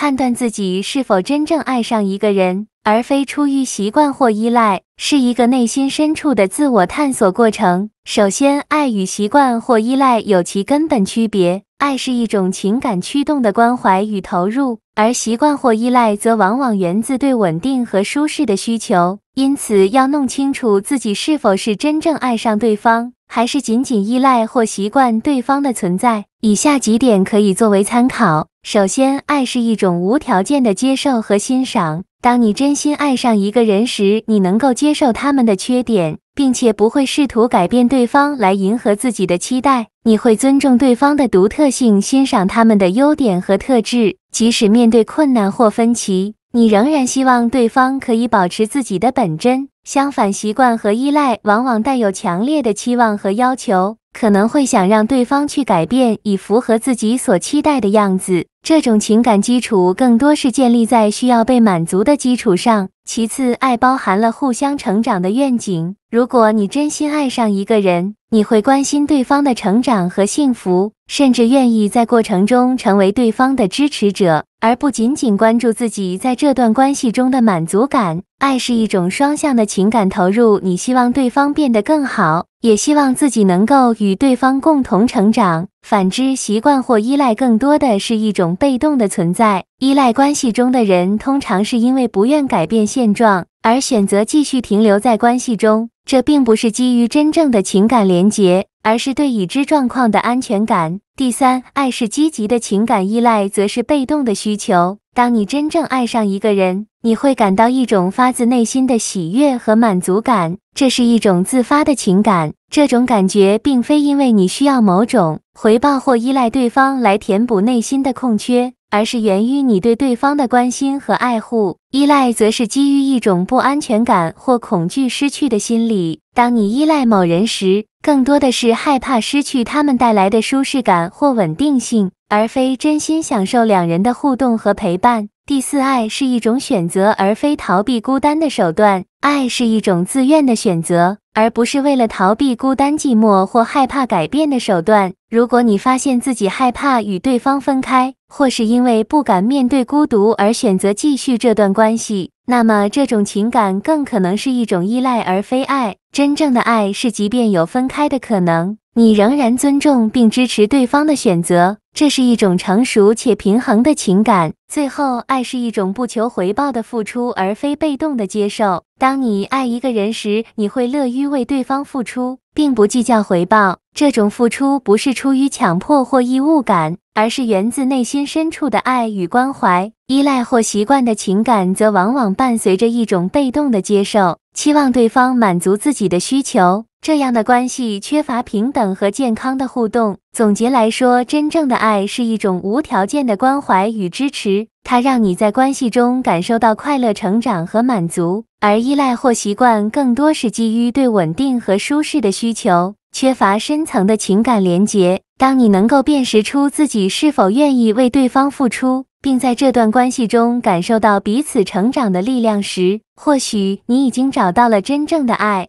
判断自己是否真正爱上一个人，而非出于习惯或依赖，是一个内心深处的自我探索过程。首先，爱与习惯或依赖有其根本区别。爱是一种情感驱动的关怀与投入。而习惯或依赖则往往源自对稳定和舒适的需求，因此要弄清楚自己是否是真正爱上对方，还是仅仅依赖或习惯对方的存在。以下几点可以作为参考：首先，爱是一种无条件的接受和欣赏。当你真心爱上一个人时，你能够接受他们的缺点，并且不会试图改变对方来迎合自己的期待。你会尊重对方的独特性，欣赏他们的优点和特质。即使面对困难或分歧，你仍然希望对方可以保持自己的本真。相反，习惯和依赖往往带有强烈的期望和要求，可能会想让对方去改变，以符合自己所期待的样子。这种情感基础更多是建立在需要被满足的基础上。其次，爱包含了互相成长的愿景。如果你真心爱上一个人，你会关心对方的成长和幸福。甚至愿意在过程中成为对方的支持者，而不仅仅关注自己在这段关系中的满足感。爱是一种双向的情感投入，你希望对方变得更好，也希望自己能够与对方共同成长。反之，习惯或依赖更多的是一种被动的存在。依赖关系中的人，通常是因为不愿改变现状而选择继续停留在关系中，这并不是基于真正的情感连结。而是对已知状况的安全感。第三，爱是积极的情感依赖，则是被动的需求。当你真正爱上一个人，你会感到一种发自内心的喜悦和满足感，这是一种自发的情感。这种感觉并非因为你需要某种回报或依赖对方来填补内心的空缺。而是源于你对对方的关心和爱护，依赖则是基于一种不安全感或恐惧失去的心理。当你依赖某人时，更多的是害怕失去他们带来的舒适感或稳定性，而非真心享受两人的互动和陪伴。第四，爱是一种选择，而非逃避孤单的手段。爱是一种自愿的选择，而不是为了逃避孤单、寂寞或害怕改变的手段。如果你发现自己害怕与对方分开，或是因为不敢面对孤独而选择继续这段关系，那么这种情感更可能是一种依赖，而非爱。真正的爱是，即便有分开的可能。你仍然尊重并支持对方的选择，这是一种成熟且平衡的情感。最后，爱是一种不求回报的付出，而非被动的接受。当你爱一个人时，你会乐于为对方付出，并不计较回报。这种付出不是出于强迫或义务感，而是源自内心深处的爱与关怀。依赖或习惯的情感则往往伴随着一种被动的接受，期望对方满足自己的需求。这样的关系缺乏平等和健康的互动。总结来说，真正的爱是一种无条件的关怀与支持，它让你在关系中感受到快乐、成长和满足；而依赖或习惯更多是基于对稳定和舒适的需求，缺乏深层的情感连结。当你能够辨识出自己是否愿意为对方付出，并在这段关系中感受到彼此成长的力量时，或许你已经找到了真正的爱。